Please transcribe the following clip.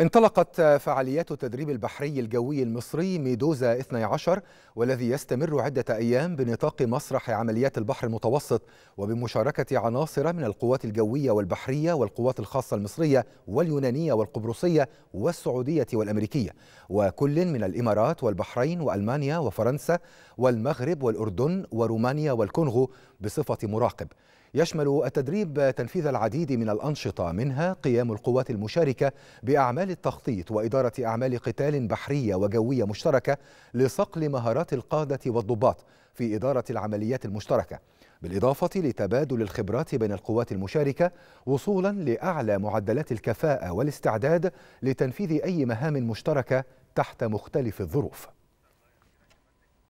انطلقت فعاليات التدريب البحري الجوي المصري ميدوزا 12 والذي يستمر عدة أيام بنطاق مسرح عمليات البحر المتوسط وبمشاركة عناصر من القوات الجوية والبحرية والقوات الخاصة المصرية واليونانية والقبرصية والسعودية والأمريكية وكل من الإمارات والبحرين وألمانيا وفرنسا والمغرب والأردن ورومانيا والكونغو بصفة مراقب يشمل التدريب تنفيذ العديد من الأنشطة منها قيام القوات المشاركة بأعمال أعمال التخطيط وإدارة أعمال قتال بحرية وجوية مشتركة لصقل مهارات القادة والضباط في إدارة العمليات المشتركة بالإضافة لتبادل الخبرات بين القوات المشاركة وصولا لأعلى معدلات الكفاءة والاستعداد لتنفيذ أي مهام مشتركة تحت مختلف الظروف